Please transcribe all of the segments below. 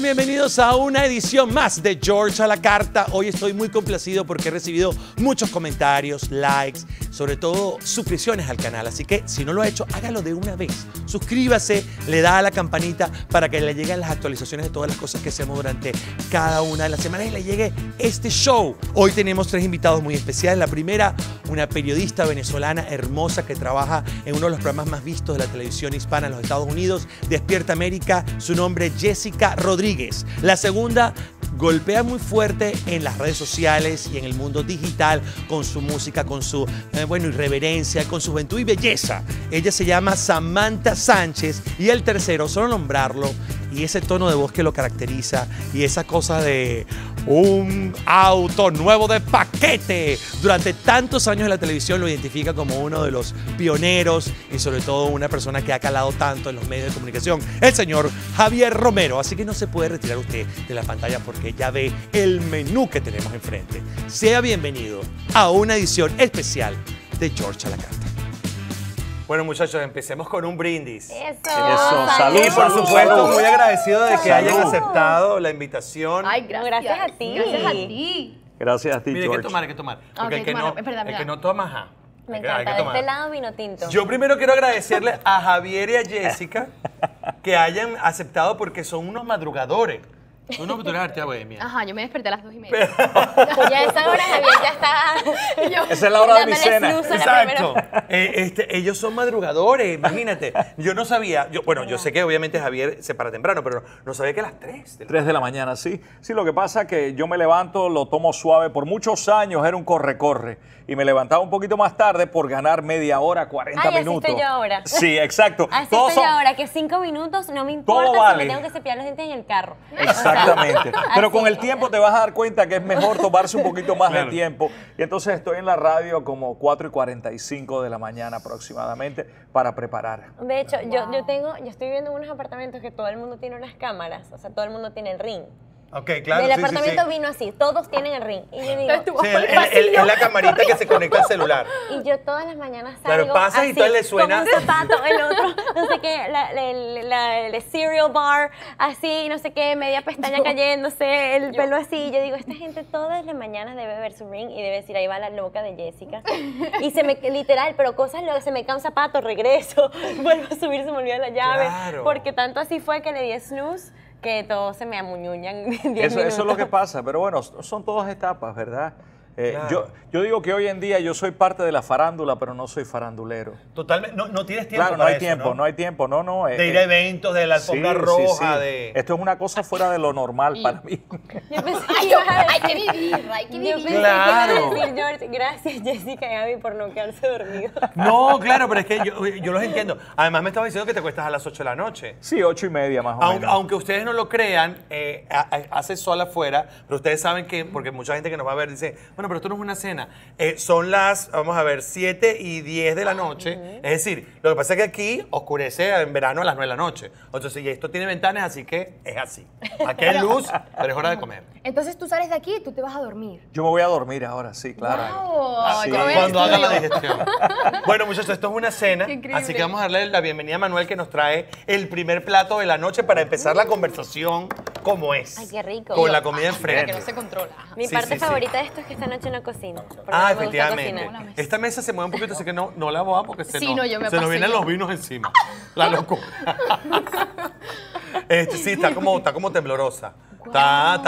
bienvenidos a una edición más de George a la Carta. Hoy estoy muy complacido porque he recibido muchos comentarios, likes, sobre todo suscripciones al canal. Así que si no lo ha hecho, hágalo de una vez. Suscríbase, le da a la campanita para que le lleguen las actualizaciones de todas las cosas que hacemos durante cada una de las semanas y le llegue este show. Hoy tenemos tres invitados muy especiales. La primera, una periodista venezolana hermosa que trabaja en uno de los programas más vistos de la televisión hispana en los Estados Unidos, Despierta América. Su nombre Jessica Rodríguez. La segunda, golpea muy fuerte en las redes sociales y en el mundo digital con su música, con su, eh, bueno, irreverencia, con su juventud y belleza. Ella se llama Samantha Sánchez y el tercero, solo nombrarlo, y ese tono de voz que lo caracteriza y esa cosa de un auto nuevo de paquete. Durante tantos años en la televisión lo identifica como uno de los pioneros y sobre todo una persona que ha calado tanto en los medios de comunicación, el señor Javier Romero. Así que no se puede retirar usted de la pantalla porque ya ve el menú que tenemos enfrente. Sea bienvenido a una edición especial de George Alacán. Bueno, muchachos, empecemos con un brindis. Eso. Eso. Salud. Y por supuesto, muy agradecido de que hayan aceptado la invitación. Ay, gracias. a ti. Gracias a ti. Gracias a ti, Mire, que tomar, hay que tomar. Porque que No, tomas. Me encanta, de este lado vino tinto. Yo primero quiero agradecerle a Javier y a Jessica que hayan aceptado porque son unos madrugadores. Tú no, Ajá, yo me desperté a las dos y media. ya esa hora Javier ya está. Esa es la hora de mi cena. Exacto. Eh, este, ellos son madrugadores, imagínate. Yo no sabía, yo, bueno, yo sé que obviamente Javier se para temprano, pero no, sabía que a las tres, tres de la mañana, sí. Sí, lo que pasa es que yo me levanto, lo tomo suave. Por muchos años era un corre-corre. Y me levantaba un poquito más tarde por ganar media hora, 40 Ay, así minutos. estoy yo ahora. Sí, exacto. Así Todos estoy ahora, que cinco minutos no me importa si vale. me tengo que cepillar los dientes en el carro. Exactamente. Pero con el tiempo te vas a dar cuenta que es mejor tomarse un poquito más de tiempo. Y entonces estoy en la radio como 4 y 45 de la mañana aproximadamente para preparar. De hecho, yo, yo tengo, yo estoy viendo unos apartamentos que todo el mundo tiene unas cámaras, o sea, todo el mundo tiene el ring. Ok, claro. apartamento vino así, todos tienen el ring. Y yo digo, es la camarita que se conecta al celular. Y yo todas las mañanas salgo así, y le suena. Con un zapato, el otro, no sé qué, el cereal bar, así, no sé qué, media pestaña cayéndose, el pelo así. Y yo digo, esta gente todas las mañanas debe ver su ring y debe decir, ahí va la loca de Jessica. Y se me, literal, pero cosas se me cae un zapato, regreso, vuelvo a subir, se me olvida la llave. Porque tanto así fue que le di snooze que todo se me amuñuñan. eso, eso es lo que pasa, pero bueno, son todas etapas, ¿verdad? Eh, yo, digo que hoy en día yo soy parte de la farándula, pero no soy farandulero. Totalmente, no, tienes tiempo. Claro, no hay tiempo, ¿no? hay tiempo, no, no. Eh, de ir a eh, eventos, de la alfombra roja, de. Esto es una cosa fuera de lo normal para mí. hay que vivir, hay que vivir. claro. gracias Jessica y Abby por no quedarse dormido. No, claro, pero es que yo, los entiendo. Además, me estaba diciendo que te cuestas a las 8 de la noche. Sí, 8 y media más o menos. Aunque ustedes no lo crean, hace sol afuera, pero ustedes saben que, porque mucha gente que nos va a ver dice, bueno, bueno, pero esto no es una cena. Eh, son las, vamos a ver, 7 y 10 de la noche. Es decir, lo que pasa es que aquí oscurece en verano a las 9 de la noche. Entonces, y esto tiene ventanas, así que es así. Aquí hay luz, pero es hora de comer. Entonces tú sales de aquí y tú te vas a dormir. Yo me voy a dormir ahora, sí, claro. cuando haga la digestión. bueno, muchachos, esto es una cena. Así que vamos a darle la bienvenida a Manuel que nos trae el primer plato de la noche para empezar la mm. conversación ¿Cómo es. Ay, qué rico. Con la comida enfrente. Que no se controla. Mi parte favorita de esto es que esta noche no cocino. Ah, efectivamente. Esta mesa se mueve un poquito, así que no, no la voy a porque se, nos, vienen los vinos encima. La locura. Este, sí, está como, está como temblorosa. Está,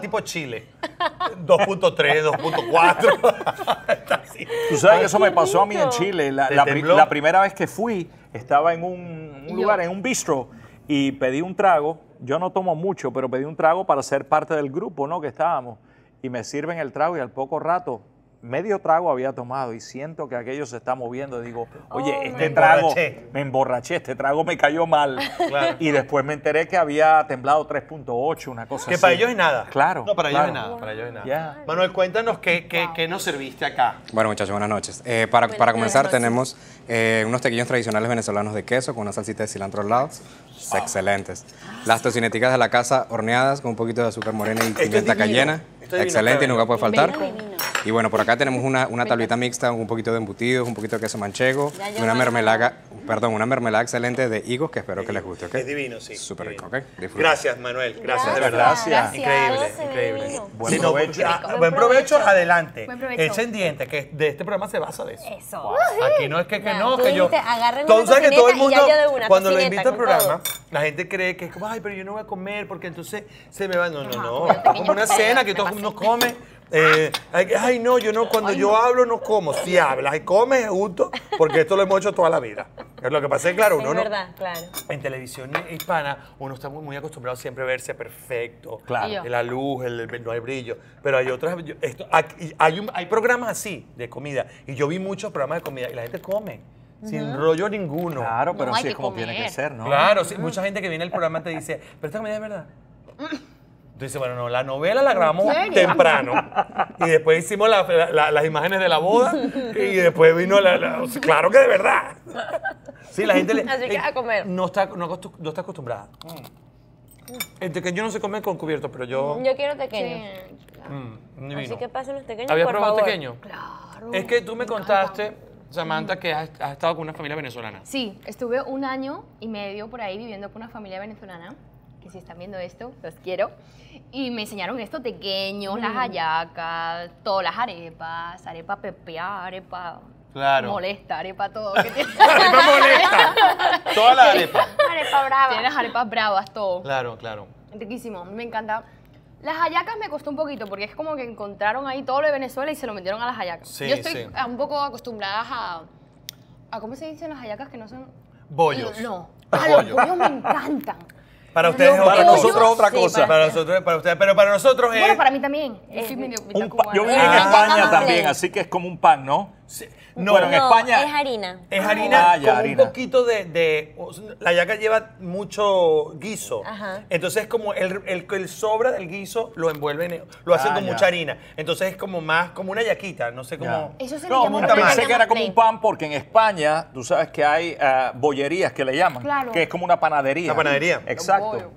tipo Chile. 2.3, 2.4. Tú sabes que eso me pasó a mí en Chile. La, la, primera vez que fui, estaba en un, un lugar, en un bistro, y pedí un trago. Yo no tomo mucho, pero pedí un trago para ser parte del grupo, ¿no? Que estábamos. Y me sirven el trago y al poco rato medio trago había tomado y siento que aquello se está moviendo. Digo, oye, oh, este trago me emborraché, este trago me cayó mal. Y después me enteré que había temblado 3.8, una cosa que así. Que para ellos hay nada. Claro. No, para ellos es nada. Para ellos es nada. Manuel, cuéntanos qué, nos serviste acá. Bueno, muchachos, buenas noches. Eh, para, comenzar, tenemos eh, unos tequillos tradicionales venezolanos de queso con una salsita de cilantro al lado. Excelentes. Las tocineticas de la casa horneadas con un poquito de azúcar morena y pimienta cayena. Excelente, y nunca puede faltar. Y bueno, por acá tenemos una, una tablita mixta, un poquito de embutidos, un poquito de queso manchego, y una mermelada, perdón, una mermelada excelente de higos que espero que les guste, Es divino, sí. Súper rico, Gracias, Manuel. Gracias, de verdad. Gracias. Increíble, increíble. Buen, provecho. buen provecho, adelante. Buen provecho. Echen dientes, que de este programa se basa de eso. Eso. Aquí no es que, no, que yo... Entonces, que todo el mundo, cuando lo invito al programa, la gente cree que es como, ay, pero yo no voy a comer porque entonces se me va. No, no, no. Como una cena que todo el mundo come eh, ay, no, yo no, cuando yo hablo no como. Si hablas y comes justo porque esto lo hemos hecho toda la vida. Es lo que pasa claro, uno verdad, Claro. En televisión hispana, uno está muy, muy acostumbrado siempre a verse perfecto. Claro. La luz, el, no hay brillo. Pero hay otras. hay, programas así de comida. Y yo vi muchos programas de comida y la gente come sin rollo ninguno. Claro, pero sí es como tiene que ser, ¿no? Claro, sí, mucha gente que viene al programa te dice, pero esta comida es verdad. Entonces, bueno, no, la novela la grabamos temprano. Y después hicimos las imágenes de la boda. Y después vino la. claro que de verdad. Sí, la gente le. Así que a comer. No está, no, acostumbrada. Mm. El tequeño no se come con cubiertos, pero yo. Yo quiero tequeño. Sí, mm, Así que pasen los tequeños. ¿Habías probado tequeño? Claro. Es que tú me, contaste. Samantha, mm. que has, estado con una familia venezolana. Sí, estuve un año y medio por ahí viviendo con una familia venezolana si están viendo esto, los quiero. Y me enseñaron esto, pequeños, las mm. hallacas, todas las arepas, arepa pepea, arepa Claro. Molesta, arepa todo. Que tiene... arepa molesta. Toda la arepa. arepa brava. Tiene arepas bravas, todo. Claro, claro. Riquísimo, me encanta. Las hallacas me costó un poquito porque es como que encontraron ahí todo lo de Venezuela y se lo metieron a las hallacas. Yo estoy un poco acostumbrada a, a. ¿Cómo se dicen las hallacas que no son? Bollos. No. A los ah, bollos me encantan. Para ustedes es para nosotros otra cosa. para, nosotros, para ustedes, pero para nosotros es. Bueno, para mí también. yo eh, vivo en España también, así que es como un pan, ¿no? No, en España. Es harina. Es ah. harina ah, un poquito de, La yaca lleva mucho guiso. Ajá. Entonces, como el, el, sobra del guiso lo envuelve, lo hacen ah, con mucha harina. Entonces, es como más, como una yaquita. No sé cómo. Eso se no, también pensé que era como un pan, porque en España, tú sabes que hay eh, bollerías que le llaman. Claro. Que es como una panadería. Una panadería. Exacto.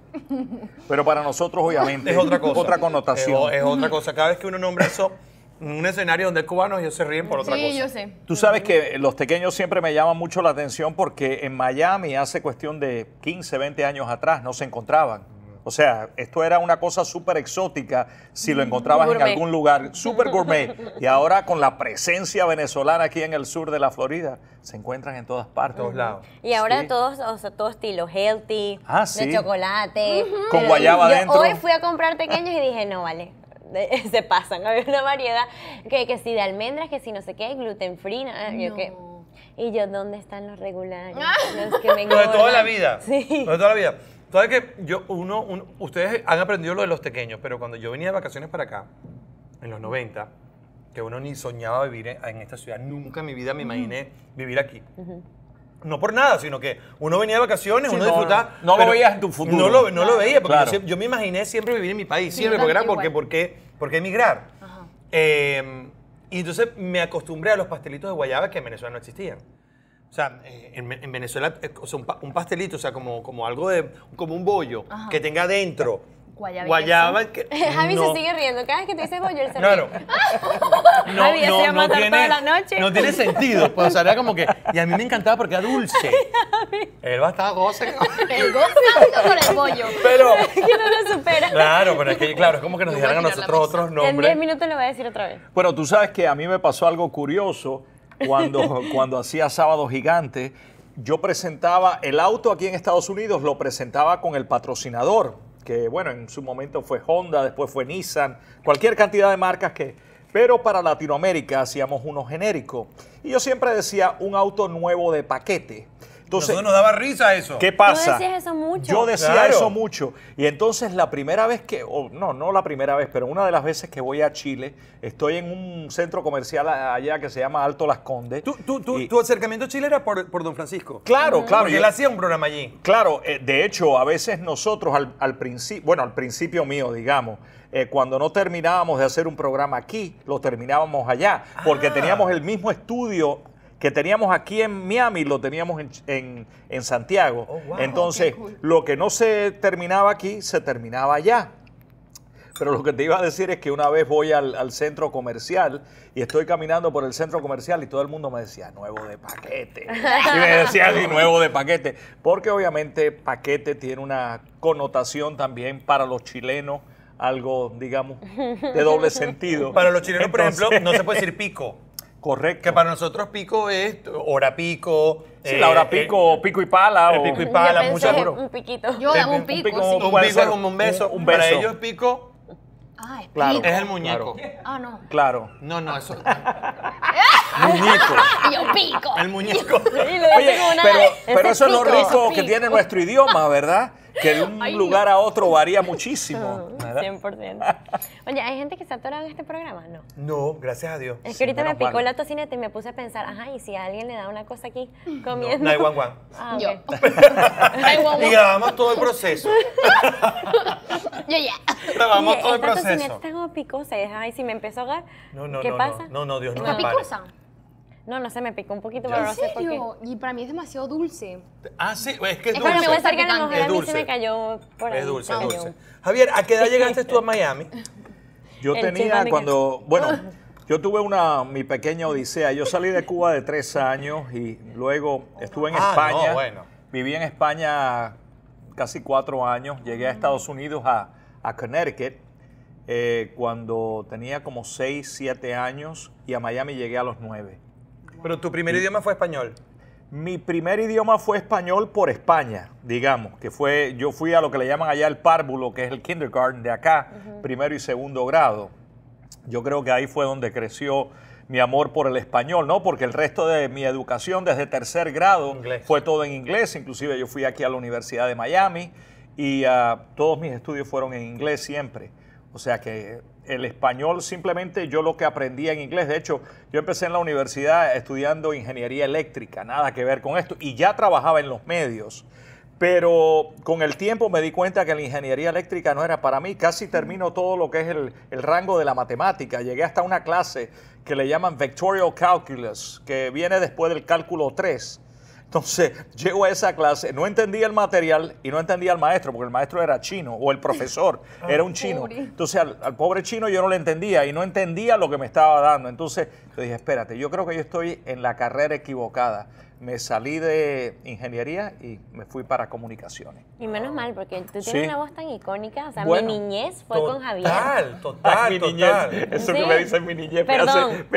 Pero para nosotros, obviamente. es otra cosa. Otra connotación. es otra cosa. Cada vez que uno nombra eso un escenario donde cubanos cubano ellos se ríen por otra cosa. Sí, yo sé. Tú sabes que los pequeños siempre me llaman mucho la atención porque en Miami hace cuestión de 15, 20 años atrás no se encontraban. O sea, esto era una cosa súper exótica si lo mm, encontrabas en algún lugar, súper gourmet. Y ahora con la presencia venezolana aquí en el sur de la Florida, se encuentran en todas partes. Todos lados. Y ahora todos, o sea, todo estilo, healthy, ah, de chocolate. Con guayaba Hoy fui a comprar pequeños y dije, no vale, se pasan. Había una variedad que, que si de almendras, que si no sé qué, gluten free, no. Ah, y yo, ¿dónde están los regulares? Ah. Los que me no, de toda la vida. Sí. Lo de toda la vida. que yo, uno, ustedes han aprendido lo de los pequeños, pero cuando yo venía de vacaciones para acá, en los 90, que uno ni soñaba vivir en, esta ciudad, nunca en mi vida me imaginé vivir aquí. No por nada, sino que uno venía de vacaciones, uno disfrutaba. No, lo veías en tu futuro. No lo, no veía, porque yo, me imaginé siempre vivir en mi país, siempre, porque era porque, porque por emigrar. Em, y entonces me acostumbré a los pastelitos de guayaba que en Venezuela no existían. O sea, eh, en, Venezuela, eh, un, pastelito, o sea, como, como algo de, como un bollo que tenga dentro Guayaba. Guayaba. Que, Javi se sigue riendo. Cada vez que te dices Boyer se Claro. Ríe. No, Javi, no, se no tiene, toda la noche. No tiene sentido. Pues, o como que. Y a mí me encantaba porque era dulce. Él va a estar goce. El goce con el bollo. Pero. que no lo supera. Claro, pero es que, claro, es como que nos dijeran a nosotros otros nombres. En 10 minutos lo voy a decir otra vez. Bueno, tú sabes que a mí me pasó algo curioso cuando, cuando hacía Sábado Gigante. Yo presentaba el auto aquí en Estados Unidos, lo presentaba con el patrocinador que bueno, en su momento fue Honda, después fue Nissan, cualquier cantidad de marcas que... Pero para Latinoamérica hacíamos uno genérico. Y yo siempre decía un auto nuevo de paquete. Entonces, nos daba risa eso. ¿Qué pasa? Tú decías eso mucho. Yo decía eso mucho. Y entonces la primera vez que, no, no la primera vez, pero una de las veces que voy a Chile, estoy en un centro comercial allá que se llama Alto Las Condes. tu acercamiento a Chile era por, Don Francisco? Claro, claro. ¿Y él hacía un programa allí. Claro, eh, de hecho, a veces nosotros al, principio, bueno, al principio mío, digamos, eh, cuando no terminábamos de hacer un programa aquí, lo terminábamos allá, porque ah. teníamos el mismo estudio que teníamos aquí en Miami lo teníamos en, en, Santiago. Oh, Entonces, lo que no se terminaba aquí, se terminaba allá. Pero lo que te iba a decir es que una vez voy al, centro comercial y estoy caminando por el centro comercial y todo el mundo me decía, nuevo de paquete. Y me decía, sí, nuevo de paquete. Porque obviamente paquete tiene una connotación también para los chilenos, algo, digamos, de doble sentido. Para los chilenos, por ejemplo, no se puede decir pico. Correcto. Que para nosotros pico es hora pico. Eh, la hora pico, eh, pico y pala. o pico y pala, yo Un piquito. Yo hago un pico. Un pico, sí. un, es un beso. Un, beso. Para ellos pico. Ah, es claro. Es el muñeco. Claro. Ah, no. Claro. No, no, eso. muñeco. Yo pico. El muñeco. Oye, pero, pero eso es lo rico que tiene nuestro idioma, ¿verdad? que de un lugar a otro varía muchísimo. 100%. Oye, ¿hay gente que se ha atorado en este programa? No. No, gracias a Dios. Es que ahorita me picó la tocineta y me puse a pensar, ajá, ¿y si alguien le da una cosa aquí comiendo? No, hay guan guan. Ah, Yo. y grabamos todo el proceso. Yo ya. Grabamos todo el proceso. La tocineta está como picosa. Ay, si me empezó a ahogar, ¿qué pasa? No, no, Dios no. ¿Está picosa? No, no sé, me picó un poquito, pero no Y para mí es demasiado dulce. Ah, sí, es que es, es dulce. a a mí se me cayó por ahí. Es dulce, es dulce. Javier, ¿a qué edad llegaste tú a Miami? Yo tenía cuando, bueno, yo tuve una, mi pequeña odisea. Yo salí de Cuba de tres años y luego estuve en ah, España. bueno. Viví en España casi cuatro años. Llegué a Estados Unidos, a, a Connecticut, eh, cuando tenía como seis, siete años y a Miami llegué a los nueve. Pero tu primer idioma fue español. Mi primer idioma fue español por España, digamos, que fue, yo fui a lo que le llaman allá el párvulo, que es el kindergarten de acá, primero y segundo grado. Yo creo que ahí fue donde creció mi amor por el español, ¿no? Porque el resto de mi educación desde tercer grado fue todo en inglés, inclusive yo fui aquí a la Universidad de Miami y ah, todos mis estudios fueron en inglés siempre. O sea que el español simplemente yo lo que aprendía en inglés. De hecho, yo empecé en la universidad estudiando ingeniería eléctrica, nada que ver con esto, y ya trabajaba en los medios. Pero con el tiempo me di cuenta que la ingeniería eléctrica no era para mí. Casi termino todo lo que es el, el rango de la matemática. Llegué hasta una clase que le llaman Vectorial Calculus, que viene después del cálculo 3 entonces, llego a esa clase, no entendía el material y no entendía al maestro, porque el maestro era chino, o el profesor era ah, un chino. Entonces, al, al, pobre chino yo no le entendía y no entendía lo que me estaba dando. Entonces, yo dije, espérate, yo creo que yo estoy en la carrera equivocada me salí de ingeniería y me fui para comunicaciones. Y menos mal, porque tú tienes una voz tan icónica. O sea, mi niñez fue con Javier. Total, total, mi total. Niñez, eso que me dicen mi niñez me,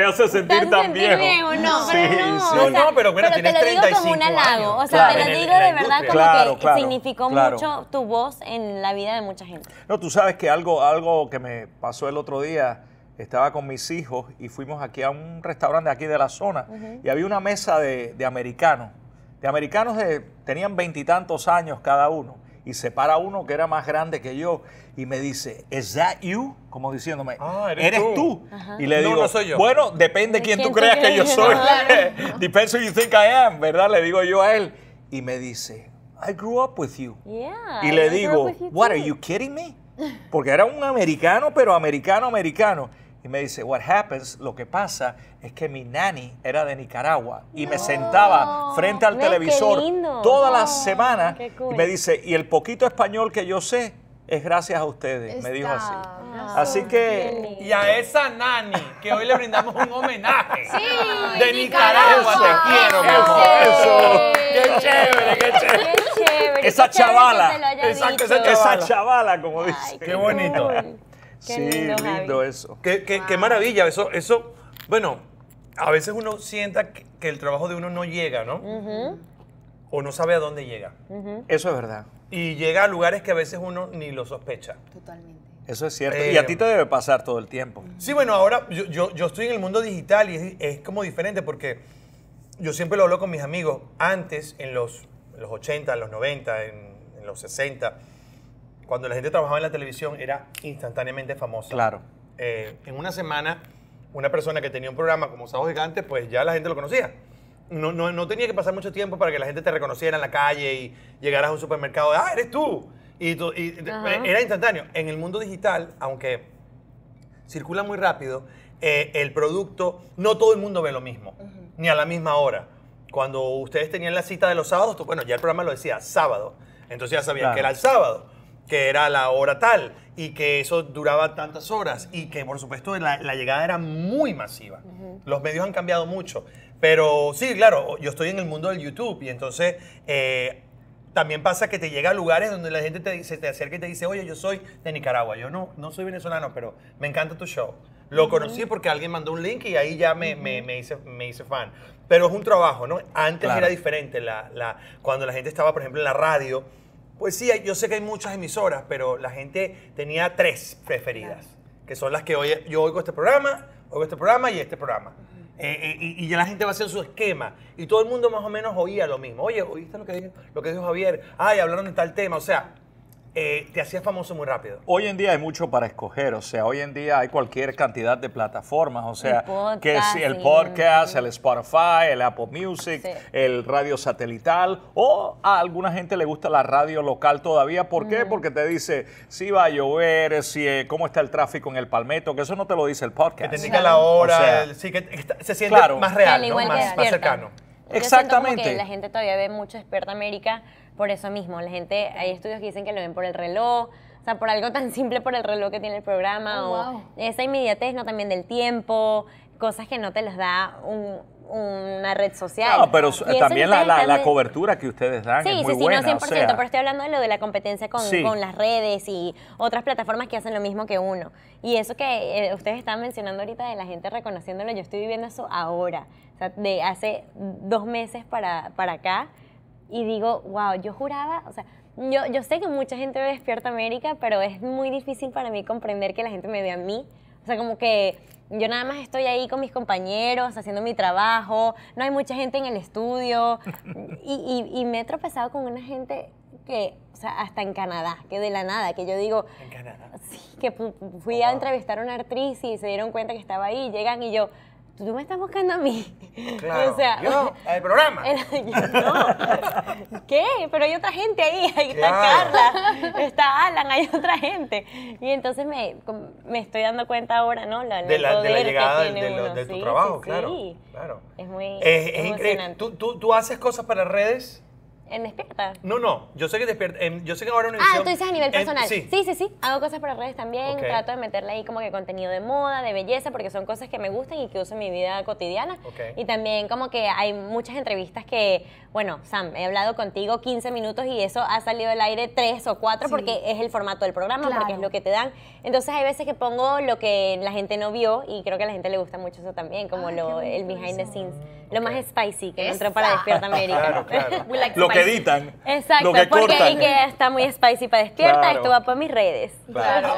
hace, sentir tan viejo. No, pero no, no, no, pero bueno, tienes te lo digo como un halago. O sea, te lo digo de verdad como que significó mucho tu voz en la vida de mucha gente. No, tú sabes que algo, algo que me pasó el otro día estaba con mis hijos y fuimos aquí a un restaurante aquí de la zona y había una mesa de, de americanos. De americanos de, tenían veintitantos años cada uno y se para uno que era más grande que yo y me dice, ¿es that you? Como diciéndome, ah, ¿eres, tú? Y le digo, bueno, depende quién, tú creas que yo soy. Depends who you think I am, ¿verdad? Le digo yo a él y me dice, I grew up with you. y le digo, what, are you kidding me? Porque era un americano, pero americano, americano. Y me dice, what happens, lo que pasa es que mi nani era de Nicaragua y me sentaba frente al televisor toda la ah, semana y me dice, y el poquito español que yo sé es gracias a ustedes, me dijo así. Ah. Así que... Y a esa nani, que hoy le brindamos un homenaje. Sí, de Nicaragua, te quiero, mi amor. qué chévere, qué chévere. Qué chévere esa chavala, esa chavala, como dice. Qué, bonito sí, lindo, eso. Qué, qué, qué, maravilla, eso, eso, bueno, a veces uno sienta que, el trabajo de uno no llega, ¿no? O no sabe a dónde llega. Eso es verdad. Y llega a lugares que a veces uno ni lo sospecha. Totalmente. Eso es cierto. y eh, a ti te debe pasar todo el tiempo. Sí, bueno, ahora yo, yo, yo estoy en el mundo digital y es, es, como diferente porque yo siempre lo hablo con mis amigos. Antes, en los, los 80, en los 90, en, en los 60, cuando la gente trabajaba en la televisión era instantáneamente famosa. Claro. Eh, en una semana, una persona que tenía un programa como Sábado Gigante, pues ya la gente lo conocía. No, no, no, tenía que pasar mucho tiempo para que la gente te reconociera en la calle y llegaras a un supermercado, ah, eres tú. Y, eh, era instantáneo. En el mundo digital, aunque circula muy rápido, eh, el producto, no todo el mundo ve lo mismo, ni a la misma hora. Cuando ustedes tenían la cita de los sábados, bueno, ya el programa lo decía sábado. Entonces ya sabían que era el sábado que era la hora tal y que eso duraba tantas horas y que por supuesto la, la llegada era muy masiva. Los medios han cambiado mucho, pero sí, claro, yo estoy en el mundo del YouTube y entonces eh, también pasa que te llega a lugares donde la gente te, se te acerca y te dice, oye, yo soy de Nicaragua, yo no, no soy venezolano, pero me encanta tu show. Lo conocí porque alguien mandó un link y ahí ya me, me, me, hice, me hice fan. Pero es un trabajo, ¿no? Antes era diferente. La, la, cuando la gente estaba, por ejemplo, en la radio, pues sí, yo sé que hay muchas emisoras, pero la gente tenía tres preferidas, que son las que hoy yo oigo este programa, oigo este programa y este programa. Eh, eh, y, ya la gente va haciendo su esquema. Y todo el mundo más o menos oía lo mismo. Oye, ¿oíste lo que dijo, lo que dijo Javier? Ay, hablaron de tal tema. O sea, eh, te hacías famoso muy rápido. Hoy en día hay mucho para escoger, o sea, hoy en día hay cualquier cantidad de plataformas, o sea, que si el, podcast, el Spotify, el Apple Music, el radio satelital, o a alguna gente le gusta la radio local todavía. ¿Por qué? Mm. Porque te dice si va a llover, si eh, cómo está el tráfico en el Palmetto, que eso no te lo dice el podcast. Que te indica la hora, que se siente más real, más, cercano. Exactamente. la gente todavía ve mucho experta América por eso mismo. La gente, hay estudios que dicen que lo ven por el reloj, o sea, por algo tan simple, por el reloj que tiene el programa, oh, o esa inmediatez, ¿no? También del tiempo, cosas que no te las da una red social. No, pero también la, la, cobertura que ustedes dan. Sí, es muy sí, sí, no 100%, pero estoy hablando de lo de la competencia con, con, las redes y otras plataformas que hacen lo mismo que uno. Y eso que eh, ustedes están mencionando ahorita de la gente reconociéndolo, yo estoy viviendo eso ahora, o sea, de hace dos meses para, para acá y digo, wow, yo juraba, o sea, yo, yo sé que mucha gente ve Despierta América, pero es muy difícil para mí comprender que la gente me ve a mí. O sea, como que yo nada más estoy ahí con mis compañeros, haciendo mi trabajo, no hay mucha gente en el estudio. Y, y, me he tropezado con una gente que, o sea, hasta en Canadá, que de la nada, que yo digo... ¿En Canadá? Sí, que fui a entrevistar a una actriz y se dieron cuenta que estaba ahí, llegan y yo tú me estás buscando a mí. Claro. O sea, yo, el programa. no. ¿Qué? Pero hay otra gente ahí. Ahí está Carla, está Alan, hay otra gente. Y entonces me, me estoy dando cuenta ahora, ¿no? de, la, de la llegada de, tu trabajo, claro, sí. claro. Es muy. Es, es increíble. ¿Tú, tú, tú haces cosas para redes? en Despierta. No, no. Yo sé que despierta. yo sé que ahora una Ah, tú dices a nivel personal. sí. sí, sí, Hago cosas para redes también. Trato de meterle ahí como que contenido de moda, de belleza, porque son cosas que me gustan y que uso en mi vida cotidiana. Y también como que hay muchas entrevistas que, bueno, Sam, he hablado contigo 15 minutos y eso ha salido del aire 3 o 4 porque es el formato del programa, porque es lo que te dan. Entonces hay veces que pongo lo que la gente no vio y creo que a la gente le gusta mucho eso también, como lo, el behind the scenes. Lo más spicy que entró para Despierta América. Claro, Lo que editan. Exacto, porque que está muy spicy para despierta, esto va por mis redes.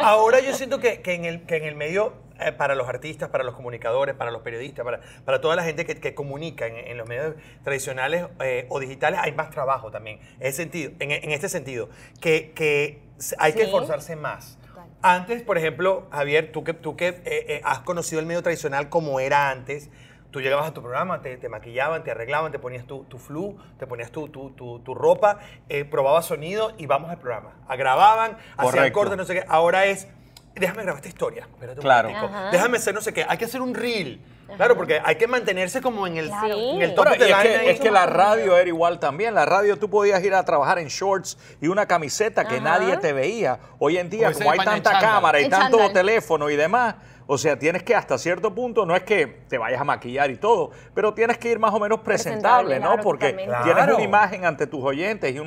Ahora yo siento que, en el, que en el medio eh, para los artistas, para los comunicadores, para los periodistas, para, para toda la gente que, comunica en, los medios tradicionales eh, o digitales, hay más trabajo también. En, sentido, en, este sentido, que, hay que esforzarse más. Antes, por ejemplo, Javier, tú que, tú que eh, has conocido el medio tradicional como era antes, tú llegabas a tu programa, te, maquillaban, te arreglaban, te ponías tu, tu flu, te ponías tu, tu, ropa, eh, probabas sonido y vamos al programa. Agravaban, ah, hacían cortes, no sé qué. Ahora es, déjame grabar esta historia, Claro. Déjame hacer no sé qué, hay que hacer un reel. Claro, porque hay que mantenerse como en el, en el top es, que, la radio era igual también. La radio tú podías ir a trabajar en shorts y una camiseta que nadie te veía. Hoy en día, Como hay tanta cámara y tanto teléfono y demás, o sea, tienes que hasta cierto punto, no es que te vayas a maquillar y todo, pero tienes que ir más o menos presentable, ¿no? Porque tienes una imagen ante tus oyentes y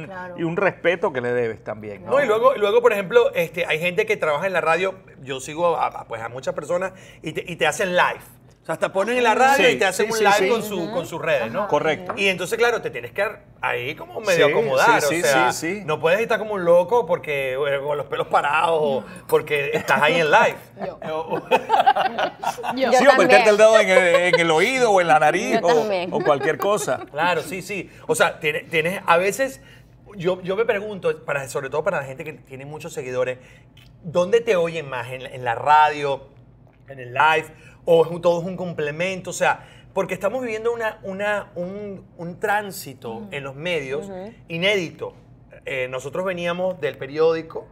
un, respeto que le debes también. ¿no? no, y luego, luego, por ejemplo, este, hay gente que trabaja en la radio, yo sigo a, pues, a muchas personas y te, y te hacen live. O sea, hasta ponen en la radio y te hacen un live con, sus redes, ¿no? Correcto. Y entonces, claro, te tienes que ahí como medio acomodar. sí, o sí, sea, no puedes estar como un loco porque eh, con los pelos parados o porque estás ahí en live. Yo. sí, o meterte el dedo en el, oído o en la nariz o, cualquier cosa. Claro, sí, sí. O sea, tienes, a veces, yo, yo me pregunto, para, sobre todo para la gente que tiene muchos seguidores, ¿dónde te oyen más? ¿En, en la radio? ¿En el live? o todo es un complemento, o sea, porque estamos viviendo una, una, un, un tránsito en los medios inédito. Eh, nosotros veníamos del periódico,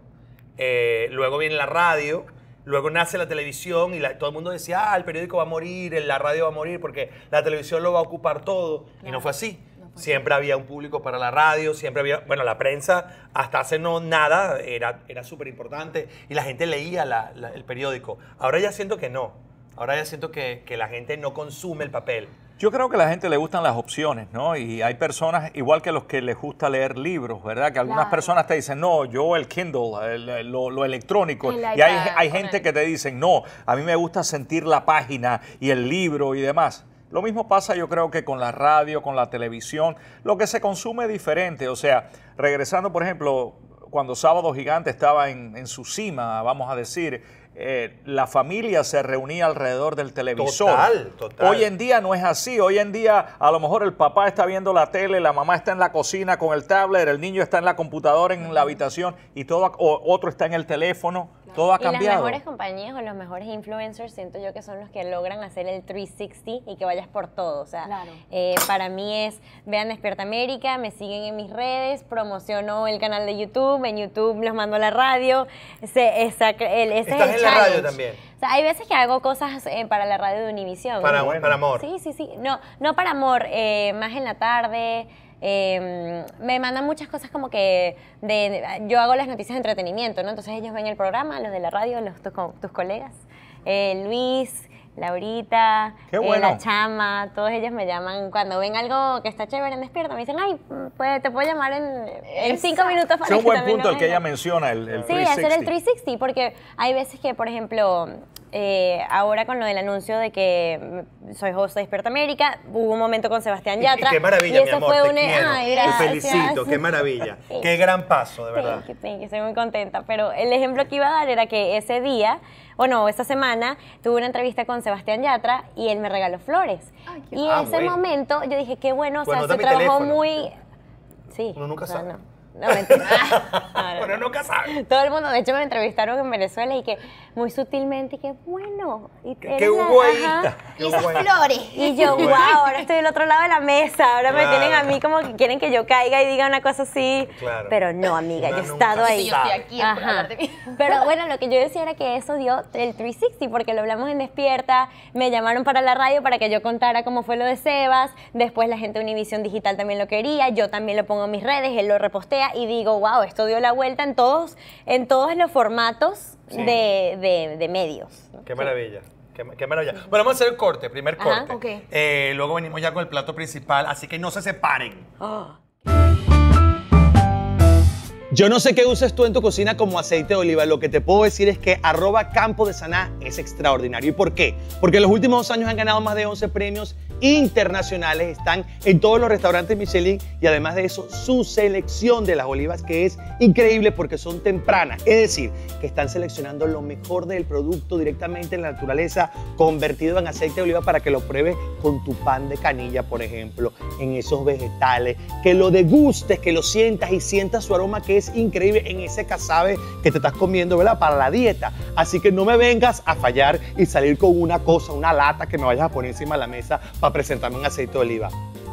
eh, luego viene la radio, luego nace la televisión y todo el mundo decía, ah, el periódico va a morir, la radio va a morir porque la televisión lo va a ocupar todo. Y no fue así. siempre había un público para la radio, siempre había, bueno, la prensa hasta hace no nada era, era súper importante y la gente leía el periódico. Ahora ya siento que no. Ahora ya siento que, la gente no consume el papel. Yo creo que a la gente le gustan las opciones, ¿no? Y hay personas, igual que los que les gusta leer libros, ¿verdad? Que algunas personas te dicen, no, yo el Kindle, lo, electrónico. y hay, gente que te dicen, no, a mí me gusta sentir la página y el libro y demás. Lo mismo pasa yo creo que con la radio, con la televisión. Lo que se consume es diferente. O sea, regresando, por ejemplo, cuando Sábado Gigante estaba en, en su cima, vamos a decir, eh, la familia se reunía alrededor del televisor. Hoy en día no es así. Hoy en día a lo mejor el papá está viendo la tele, la mamá está en la cocina con el tablet, el niño está en la computadora, en la habitación y todo, otro está en el teléfono. Todo ha cambiado. Y las mejores compañías o los mejores influencers siento yo que son los que logran hacer el 360 y que vayas por todo. O sea, eh, para mí es, vean Despierta América, me siguen en mis redes, promociono el canal de YouTube, en YouTube los mando a la radio. en radio también. O sea, hay veces que hago cosas eh, para la radio de Univisión. Para, para amor. Sí, sí, sí. No, no para amor, eh, más en la tarde. Em, me mandan muchas cosas como que de, yo hago las noticias de entretenimiento, ¿no? Entonces ellos ven el programa, los de la radio, los, tus, colegas, eh, Luis, Laurita, eh, la chama, todos ellos me llaman cuando ven algo que está chévere en despierta, me dicen, ay, pues, te puedo llamar en, cinco minutos Es un buen punto el que ella menciona, el, 360. Sí, hacer el 360, porque hay veces que, por ejemplo, eh, ahora con lo del anuncio de que soy host de Despierta América, hubo un momento con Sebastián Yatra. qué maravilla, mi amor, te, e- felicito, qué maravilla, qué gran paso, de verdad. Sí, estoy muy contenta, pero el ejemplo que iba a dar era que ese día, bueno, esta semana, tuve una entrevista con Sebastián Yatra y él me regaló flores. y en ah, ese momento yo dije, qué bueno, o sea, se trabajó muy... Sí. Uno nunca sabe. No, mentira. bueno, nunca sabe. Todo el mundo, de hecho, me entrevistaron en Venezuela y que muy sutilmente, y que bueno. Y ¿Qué, hubo ahí? Y flores. Y yo, wow, ahora estoy del otro lado de la mesa. Ahora me tienen a mí como que quieren que yo caiga y diga una cosa así. Claro. Pero no, amiga, yo he estado ahí. Yo estoy aquí Pero bueno, lo que yo decía era que eso dio el 360, porque lo hablamos en Despierta. Me llamaron para la radio para que yo contara cómo fue lo de Sebas. Después la gente de Univisión Digital también lo quería. Yo también lo pongo en mis redes. Él lo repostea y digo, wow, esto dio la vuelta en todos, en todos los formatos de, medios. Qué maravilla. Qué, maravilla. Bueno, vamos a hacer el corte, primer corte. Eh, luego venimos ya con el plato principal, así que no se separen. Ah. Yo no sé qué uses tú en tu cocina como aceite de oliva, lo que te puedo decir es que arroba campo de Saná es extraordinario. ¿Y por qué? Porque en los últimos dos años han ganado más de 11 premios internacionales están en todos los restaurantes Michelin y además de eso su selección de las olivas que es increíble porque son tempranas, es decir, que están seleccionando lo mejor del producto directamente en la naturaleza convertido en aceite de oliva para que lo pruebes con tu pan de canilla, por ejemplo, en esos vegetales, que lo degustes, que lo sientas y sientas su aroma que es increíble en ese casabe que te estás comiendo, ¿verdad? Para la dieta. Así que no me vengas a fallar y salir con una cosa, una lata que me vayas a poner encima de la mesa para presentarme un aceite de oliva.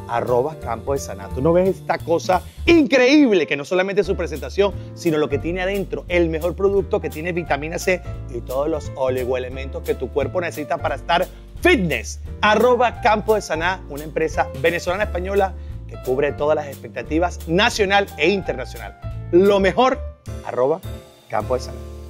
Arroba Campo de tú ¿No ves esta cosa increíble? Que no solamente su presentación, sino lo que tiene adentro. El mejor producto que tiene vitamina C y todos los oligoelementos que tu cuerpo necesita para estar fitness. Arroba Campo de Saná, una empresa venezolana española que cubre todas las expectativas nacional e internacional. Lo mejor, arroba Campo de Saná.